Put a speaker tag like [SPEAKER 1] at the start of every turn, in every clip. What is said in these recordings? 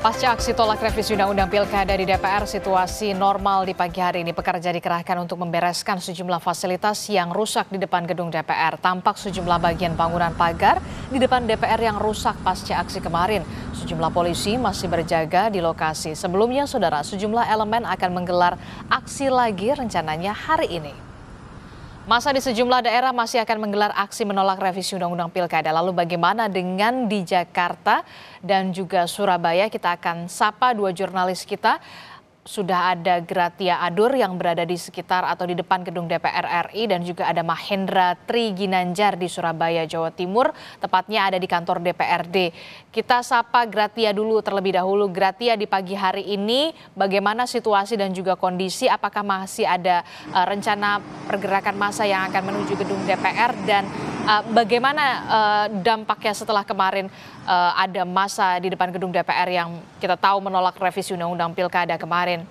[SPEAKER 1] Pasca aksi tolak revisi Undang-Undang Pilkada di DPR, situasi normal di pagi hari ini. Pekerja dikerahkan untuk membereskan sejumlah fasilitas yang rusak di depan gedung DPR. Tampak sejumlah bagian bangunan pagar di depan DPR yang rusak pasca aksi kemarin. Sejumlah polisi masih berjaga di lokasi. Sebelumnya, saudara, sejumlah elemen akan menggelar aksi lagi rencananya hari ini. Masa di sejumlah daerah masih akan menggelar aksi menolak revisi Undang-Undang Pilkada. Lalu bagaimana dengan di Jakarta dan juga Surabaya? Kita akan sapa dua jurnalis kita sudah ada Gratia Adur yang berada di sekitar atau di depan gedung DPR RI dan juga ada Mahendra Tri Ginanjar di Surabaya, Jawa Timur, tepatnya ada di kantor DPRD. Kita sapa Gratia dulu terlebih dahulu. Gratia di pagi hari ini bagaimana situasi dan juga kondisi? Apakah masih ada uh, rencana pergerakan massa yang akan menuju gedung DPR dan Uh, bagaimana uh, dampaknya setelah kemarin uh, ada masa di depan gedung DPR yang kita tahu menolak revisi undang-undang pilkada kemarin?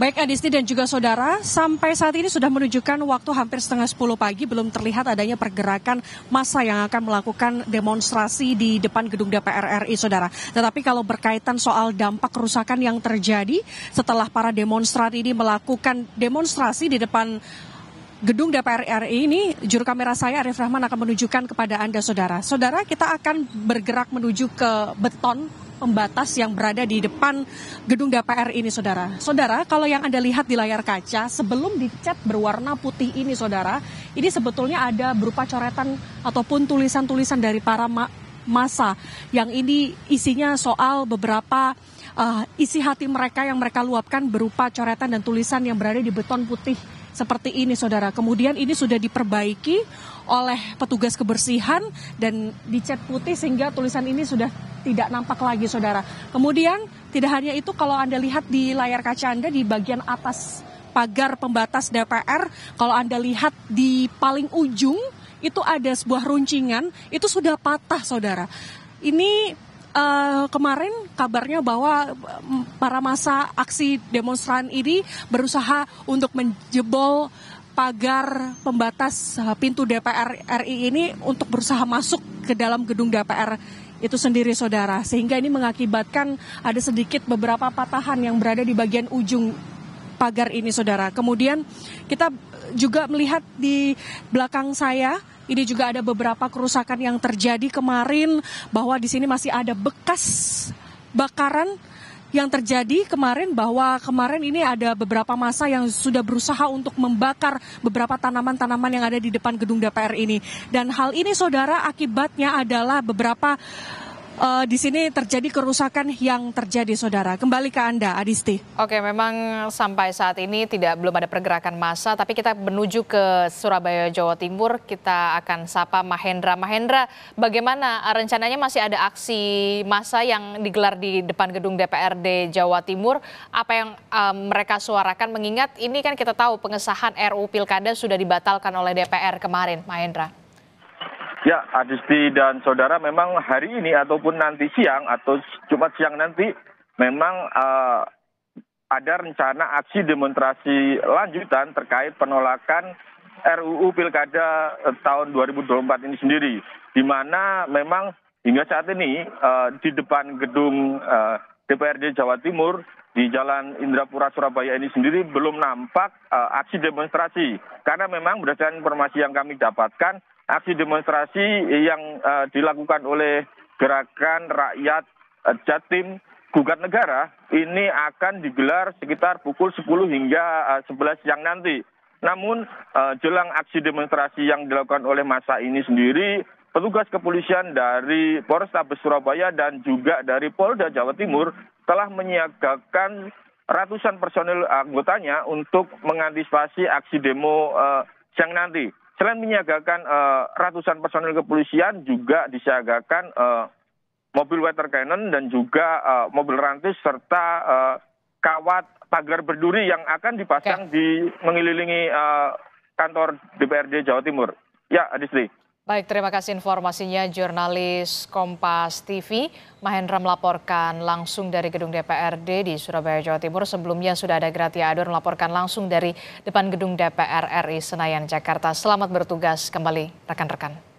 [SPEAKER 1] Baik Adisti dan juga saudara, sampai saat ini
[SPEAKER 2] sudah menunjukkan waktu hampir setengah 10 pagi belum terlihat adanya pergerakan massa yang akan melakukan demonstrasi di depan gedung DPR RI saudara. Tetapi kalau berkaitan soal dampak kerusakan yang terjadi setelah para demonstran ini melakukan demonstrasi di depan gedung DPR RI ini juru kamera saya Arif Rahman akan menunjukkan kepada Anda saudara. Saudara, kita akan bergerak menuju ke beton pembatas yang berada di depan gedung DPR ini, saudara. Saudara, kalau yang Anda lihat di layar kaca, sebelum dicat berwarna putih ini, saudara, ini sebetulnya ada berupa coretan ataupun tulisan-tulisan dari para ma masa yang ini isinya soal beberapa uh, isi hati mereka yang mereka luapkan berupa coretan dan tulisan yang berada di beton putih seperti ini saudara. Kemudian ini sudah diperbaiki oleh petugas kebersihan dan dicat putih sehingga tulisan ini sudah tidak nampak lagi saudara. Kemudian tidak hanya itu kalau Anda lihat di layar kaca Anda di bagian atas pagar pembatas DPR, kalau Anda lihat di paling ujung itu ada sebuah runcingan, itu sudah patah saudara. Ini uh, kemarin kabarnya bahwa mm, para masa aksi demonstran ini berusaha untuk menjebol pagar pembatas eh, pintu DPR RI ini untuk berusaha masuk ke dalam gedung DPR itu sendiri saudara. Sehingga ini mengakibatkan ada sedikit beberapa patahan yang berada di bagian ujung pagar ini saudara. Kemudian kita juga melihat di belakang saya ini juga ada beberapa kerusakan yang terjadi kemarin bahwa di sini masih ada bekas bakaran yang terjadi kemarin bahwa kemarin ini ada beberapa masa yang sudah berusaha untuk membakar beberapa tanaman-tanaman yang ada di depan gedung DPR ini. Dan hal ini saudara akibatnya adalah beberapa uh, di sini terjadi kerusakan yang terjadi, saudara. Kembali ke Anda, Adisti.
[SPEAKER 1] Oke, memang sampai saat ini tidak belum ada pergerakan massa, tapi kita menuju ke Surabaya, Jawa Timur. Kita akan sapa Mahendra. Mahendra, bagaimana eh, rencananya masih ada aksi massa yang digelar di depan gedung DPRD Jawa Timur? Apa yang um, mereka suarakan? Mengingat ini kan kita tahu pengesahan RUU Pilkada sudah dibatalkan oleh DPR kemarin, Mahendra.
[SPEAKER 3] Ya, Adisti dan saudara memang hari ini ataupun nanti siang atau Jumat siang nanti memang uh, ada rencana aksi demonstrasi lanjutan terkait penolakan RUU Pilkada eh, tahun 2024 ini sendiri, di mana memang hingga saat ini uh, di depan gedung uh, DPRD Jawa Timur di Jalan Indrapura Surabaya ini sendiri belum nampak uh, aksi demonstrasi karena memang berdasarkan informasi yang kami dapatkan aksi demonstrasi yang eh, dilakukan oleh gerakan rakyat eh, Jatim gugat negara ini akan digelar sekitar pukul 10 hingga 11 eh, siang nanti. Namun jelang aksi demonstrasi yang dilakukan oleh masa ini sendiri petugas kepolisian dari Polrestabes Surabaya dan juga dari Polda Jawa Timur telah menyiagakan ratusan personil anggotanya untuk mengantisipasi aksi demo siang nanti. Selain menyiagakan uh, ratusan personil kepolisian, juga disiagakan uh, mobil water cannon dan juga uh, mobil rantis serta uh, kawat pagar berduri yang akan dipasang okay. di mengelilingi uh, kantor DPRD Jawa Timur. Ya, Adisti.
[SPEAKER 1] Baik, terima kasih informasinya jurnalis Kompas TV. Mahendra melaporkan langsung dari gedung DPRD di Surabaya, Jawa Timur. Sebelumnya sudah ada Gratia Adur melaporkan langsung dari depan gedung DPR RI Senayan, Jakarta. Selamat bertugas kembali rekan-rekan.